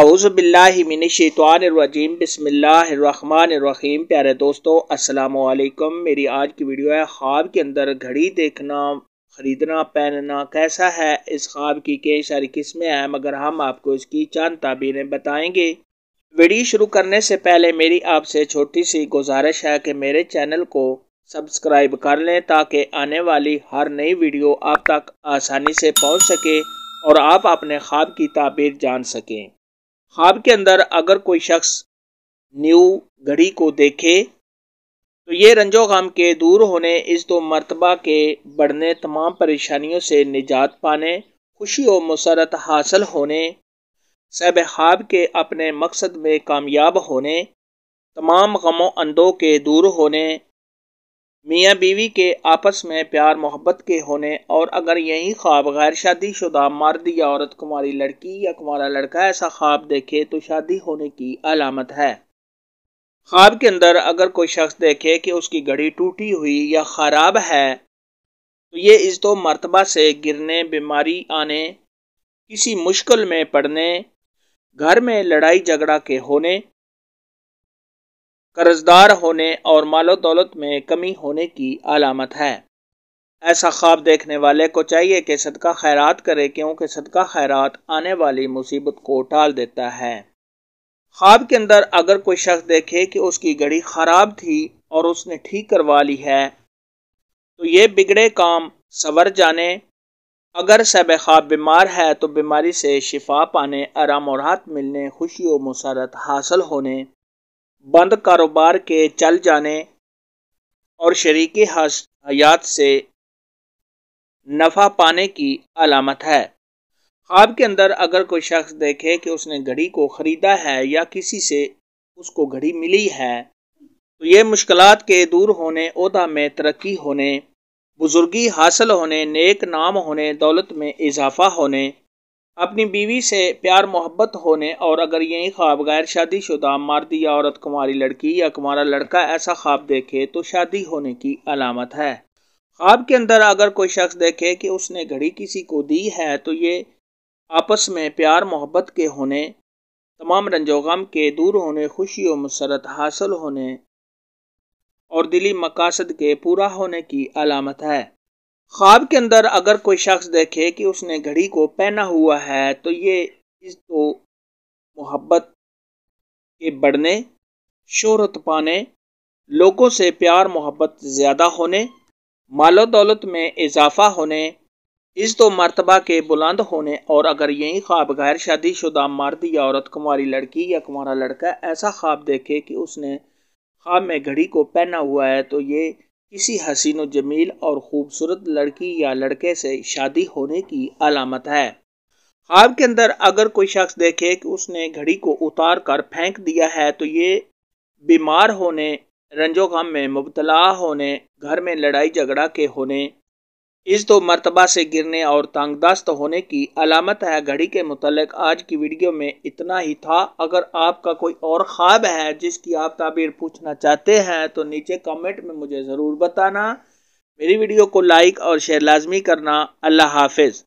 आउज़बिल्लिमिनशानरजीम बसमीम प्यारे दोस्तों अस्सलाम वालेकुम मेरी आज की वीडियो है ख्वाब के अंदर घड़ी देखना ख़रीदना पहनना कैसा है इस ख्वाब की कई सारी किस्में हैं मगर हम आपको इसकी चंद ताबीरें बताएंगे वीडियो शुरू करने से पहले मेरी आपसे छोटी सी गुजारिश है कि मेरे चैनल को सब्सक्राइब कर लें ताकि आने वाली हर नई वीडियो आप तक आसानी से पहुँच सके और आप अपने ख्वाब की ताबीर जान सकें ख्वाब के अंदर अगर कोई शख्स न्यू घड़ी को देखे तो ये रंजो गम के दूर होने इस दो मरतबा के बढ़ने तमाम परेशानियों से निजात पाने खुशी और मसरत हासिल होने सब ख्वाब के अपने मकसद में कामयाब होने तमाम गमों अंदों के दूर होने मियाँ बीवी के आपस में प्यार मोहब्बत के होने और अगर यही ख्वाब गैर शादी शुदा मर्द या औरत कुमारी लड़की या कुमारा लड़का ऐसा ख्वाब देखे तो शादी होने की अलामत है ख्वाब के अंदर अगर कोई शख्स देखे कि उसकी घड़ी टूटी हुई या ख़राब है तो ये इस तो मरतबा से गिरने बीमारी आने किसी मुश्किल में पड़ने घर में लड़ाई झगड़ा के होने कर्जदार होने और मालो दौलत में कमी होने की अलामत है ऐसा ख्वाब देखने वाले को चाहिए कि सदका खैरात करे क्योंकि सदका खैरात आने वाली मुसीबत को टाल देता है ख्वाब के अंदर अगर कोई शख्स देखे कि उसकी घड़ी ख़राब थी और उसने ठीक करवा ली है तो ये बिगड़े काम सवर जाने अगर सब ख्वाब बीमार है तो बीमारी से शिफा पाने आराम और राहत मिलने खुशी और मसरत हासिल होने बंद कारोबार के चल जाने और शरीक हयात से नफ़ा पाने की अलामत है ख्वाब के अंदर अगर कोई शख्स देखे कि उसने घड़ी को ख़रीदा है या किसी से उसको घड़ी मिली है तो ये मुश्किल के दूर होने उदा में तरक्की होने बुजुर्गी हासिल होने नेक नाम होने दौलत में इजाफा होने अपनी बीवी से प्यार मोहब्बत होने और अगर यही ख्वाब गैर शादी शुदा मर्द या औरत कुमारी लड़की या कुमारा लड़का ऐसा ख्वाब देखे तो शादी होने की अलामत है ख्वाब के अंदर अगर कोई शख्स देखे कि उसने घड़ी किसी को दी है तो ये आपस में प्यार मोहब्बत के होने तमाम रंजो गम के दूर होने खुशी व मसरत हासिल होने और दिली मकासद के पूरा होने की अलामत है ख्वाब के अंदर अगर कोई शख्स देखे कि उसने घड़ी को पहना हुआ है तो ये इस तो मोहब्बत के बढ़ने शहरत पाने लोगों से प्यार मोहब्बत ज़्यादा होने मालो दौलत में इजाफा होने इस तो मरतबा के बुलंद होने और अगर यही ख्वाब गैर शादी शुदा मर्द या औरत कुमारी लड़की या कुमारा लड़का ऐसा ख्वाब देखे कि उसने ख्वाब में घड़ी को पहना हुआ है तो ये किसी हसीन जमील और खूबसूरत लड़की या लड़के से शादी होने की अलामत है ख्वाब के अंदर अगर कोई शख्स देखे कि उसने घड़ी को उतार कर फेंक दिया है तो ये बीमार होने रंजो गम में मुबतला होने घर में लड़ाई झगड़ा के होने इस दो मरतबा से गिरने और तंगदस्त होने की अलामत है घड़ी के मुतलक आज की वीडियो में इतना ही था अगर आपका कोई और ख्वाब है जिसकी आप ताबीर पूछना चाहते हैं तो नीचे कमेंट में मुझे ज़रूर बताना मेरी वीडियो को लाइक और शेयर लाजमी करना अल्लाह हाफिज़